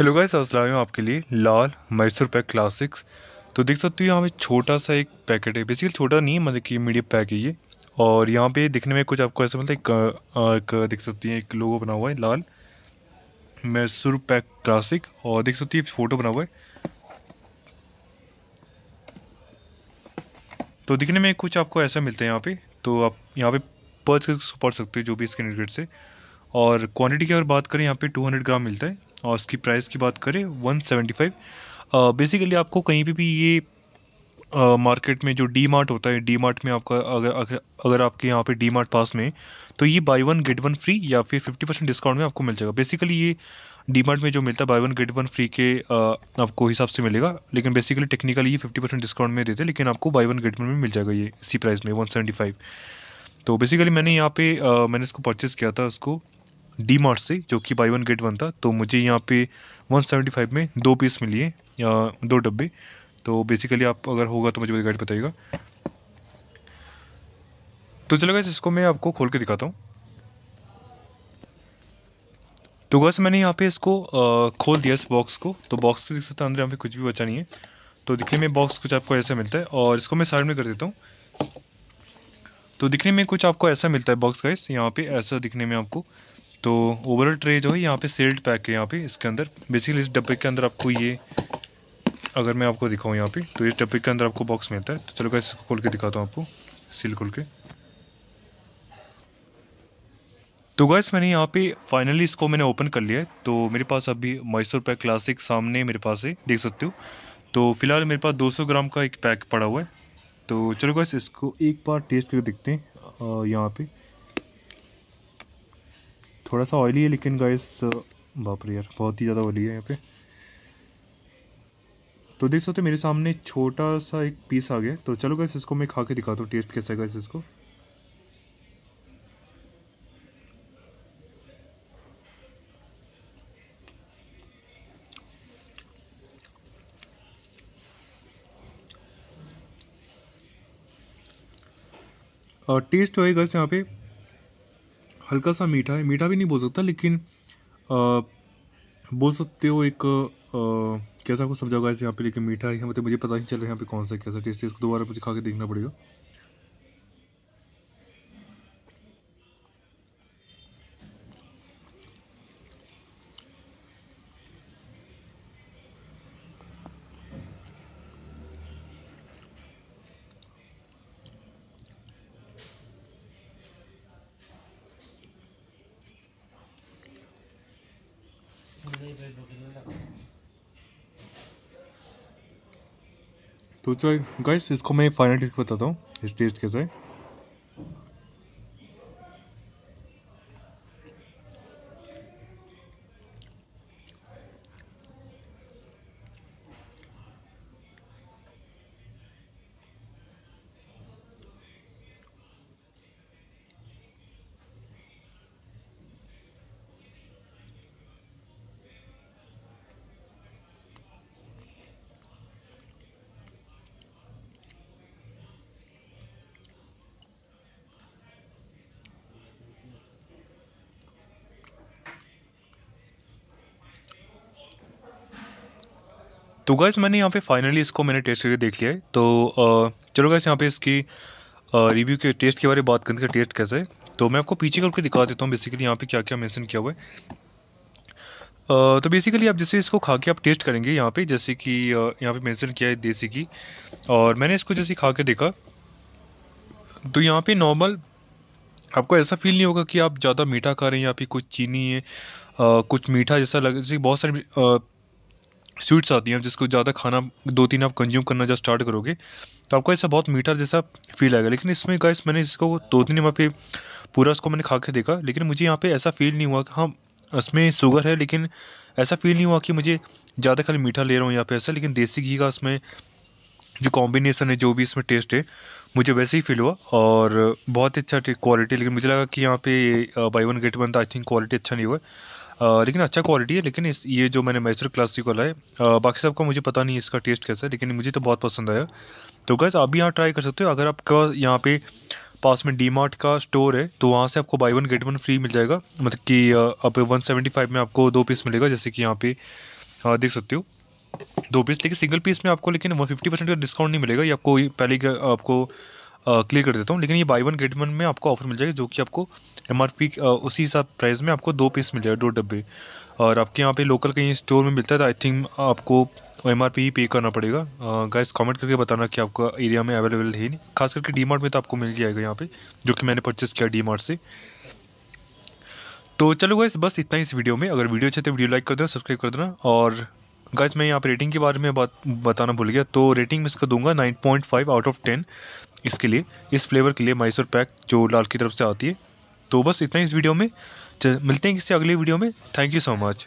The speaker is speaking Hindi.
हेलो गाइस असलम आपके लिए लाल मैसूर पैक क्लासिक्स तो देख सकते हो यहाँ पे छोटा सा एक पैकेट है बेसिकली छोटा नहीं मतलब कि मीडियम पैक है ये और यहाँ पे दिखने में कुछ आपको ऐसा मतलब एक, एक देख सकते हैं एक लोगो बना हुआ है लाल मैसूर पैक क्लासिक और देख सकते हैं फ़ोटो बना हुआ है तो दिखने में कुछ आपको ऐसा मिलता है यहाँ पे तो आप यहाँ पे पर्च पढ़ सकते हो जो भी इसके इन्ग्रीडियंट से और क्वांटिटी की अगर बात करें यहाँ पे 200 ग्राम मिलता है और इसकी प्राइस की बात करें वन सेवेंटी फाइव बेसिकली आपको कहीं भी, भी ये मार्केट uh, में जो डी मार्ट होता है डी मार्ट में आपका अगर अगर, अगर आपके यहाँ पे डी मार्ट पास में तो ये buy one get one free या फिर फिफ्टी परसेंट डिस्काउंट में आपको मिल जाएगा बेसिकली ये डी मार्ट में जो मिलता है buy one get one free के uh, आपको हिसाब से मिलेगा लेकिन बेसिकली टेक्निकली ये फिफ्टी परसेंट डिस्काउंट में देते हैं लेकिन आपको बाई वन गेट वन में मिल जाएगा ये इसी प्राइस में वन सेवेंटी फाइव तो बेसिकली मैंने यहाँ पे uh, मैंने इसको परचेज़ किया था उसको डी मार्ट से जो कि बाई वन गेट वन था तो मुझे यहाँ पे 175 में दो पीस मिली है दो डब्बे तो बेसिकली आप अगर होगा तो मुझे गाइड बताइएगा तो चलो गैस इसको मैं आपको खोल के दिखाता हूँ तो बस मैंने यहाँ पे इसको आ, खोल दिया इस बॉक्स को तो बॉक्स के दिख सकते अंदर यहाँ पे कुछ भी बचा नहीं है तो दिखने में बॉक्स कुछ आपको ऐसा मिलता है और इसको मैं साइड में कर देता हूँ तो दिखने में कुछ आपको ऐसा मिलता है बॉक्स इस यहाँ पे ऐसा दिखने में आपको तो ओवरऑल ट्रे जो है यहाँ पे सेल्ड पैक है यहाँ पे इसके अंदर बेसिकली इस डब्बे के अंदर आपको ये अगर मैं आपको दिखाऊँ यहाँ पे तो इस डब्बे के अंदर आपको बॉक्स मिलता है तो चलो कैसे इसको खोल के दिखाता हूँ आपको सील खोल के तो गैस मैंने यहाँ पे फाइनली इसको मैंने ओपन कर लिया है तो मेरे पास अभी मैसूर पैक क्लासिक सामने मेरे पास है देख सकते हो तो फिलहाल मेरे पास सौ ग्राम का एक पैक पड़ा हुआ है तो चलो गैस इसको एक बार टेस्ट करके देखते हैं यहाँ पर थोड़ा सा ऑयली है लेकिन गाइस बाप रे यार बहुत ही ज़्यादा ऑयली है यहाँ पे तो देख सकते मेरे सामने छोटा सा एक पीस आ गया तो चलो गाइस इसको मैं खा के दिखाता हूँ टेस्ट कैसा है गाइस इसको टेस्ट तो होएगा यहाँ पे हल्का सा मीठा है मीठा भी नहीं बोल सकता लेकिन बोल सकते हो एक आ, कैसा आपको समझाओगा ऐसे यहाँ पे लेकिन मीठा है यहाँ मतलब मुझे पता नहीं चल रहा है यहाँ पे कौन सा कैसा टेस्ट है इसको दोबारा मुझे खा के देखना पड़ेगा तो चलो गाइस इसको मैं फाइनल टेस्ट बताता हूँ इस टेस्ट कैसा है तो गैस मैंने यहाँ पे फाइनली इसको मैंने टेस्ट करके देख लिया है तो चलो गैस यहाँ पे इसकी रिव्यू के टेस्ट के बारे में बात करते हैं टेस्ट कैसे है तो मैं आपको पीछे करके दिखा देता हूँ बेसिकली यहाँ पे क्या क्या मेंशन किया हुआ है तो बेसिकली आप जैसे इसको खा के आप टेस्ट करेंगे यहाँ पर जैसे कि यहाँ पर मैंसन किया है देसी की और मैंने इसको जैसे खा के देखा तो यहाँ पर नॉर्मल आपको ऐसा फील नहीं होगा कि आप ज़्यादा मीठा खा रहे हैं या फिर कुछ चीनी है आ, कुछ मीठा जैसा लग जैसे बहुत सारे स्वीट्स आती हैं जिसको ज़्यादा खाना दो तीन आप कंज्यूम करना जब स्टार्ट करोगे तो आपको ऐसा बहुत मीठा जैसा फील आएगा लेकिन इसमें गाइस मैंने इसको दो तीन वहाँ पे पूरा उसको मैंने खा के देखा लेकिन मुझे यहाँ पे ऐसा फील नहीं हुआ कि हाँ इसमें शुगर है लेकिन ऐसा फील नहीं हुआ कि मुझे ज़्यादा खाली मीठा ले रहा हूँ यहाँ पे ऐसा लेकिन देसी घी का उसमें जो कॉम्बिनेसन है जो भी इसमें टेस्ट है मुझे वैसे ही फील हुआ और बहुत ही अच्छा क्वालिटी लेकिन मुझे लगा कि यहाँ पे बाई वन गेट वन था आई थिंक क्वालिटी अच्छा नहीं हुआ लेकिन अच्छा क्वालिटी है लेकिन इस ये जो मैंने मैसूर क्लासिक वाला है बाकी सबका मुझे पता नहीं इसका टेस्ट कैसा है लेकिन मुझे तो बहुत पसंद आया तो गैस आप भी यहाँ ट्राई कर सकते हो अगर आपका यहाँ पे पास में डी मार्ट का स्टोर है तो वहाँ से आपको buy one get one free मिल जाएगा मतलब कि आप वन सेवेंटी फाइव में आपको दो पीस मिलेगा जैसे कि यहाँ पे देख सकते हो दो पीस लेकिन सिंगल पीस में आपको लेकिन वन फिफ्टी परसेंट का डिस्काउंट नहीं मिलेगा ये आपको पहले आपको क्लियर कर देता हूँ लेकिन ये बाई वन गेट वन में आपको ऑफर मिल जाएगी जो कि आपको एम उसी हिसाब प्राइस में आपको दो पीस मिल जाएगा दो डब्बे और आपके यहाँ पे लोकल कहीं स्टोर में मिलता है तो आई थिंक आपको एम आर पी पे करना पड़ेगा गाइस कमेंट करके बताना कि आपका एरिया में अवेलेबल है नहीं खास करके डी मार्ट में तो आपको मिल जाएगा यहाँ पर जो कि मैंने परचेस किया डी मार्ट से तो चलो गाइस बस इतना ही इस वीडियो में अगर वीडियो अच्छे तो वीडियो लाइक कर देना सब्सक्राइब कर देना और गाइस मैं यहाँ पे रेटिंग के बारे में बात बताना भूल गया तो रेटिंग मैं इसका दूंगा 9.5 आउट ऑफ 10 इसके लिए इस फ्लेवर के लिए मैसूर पैक जो लाल की तरफ से आती है तो बस इतना ही इस वीडियो में मिलते हैं किसी अगले वीडियो में थैंक यू सो मच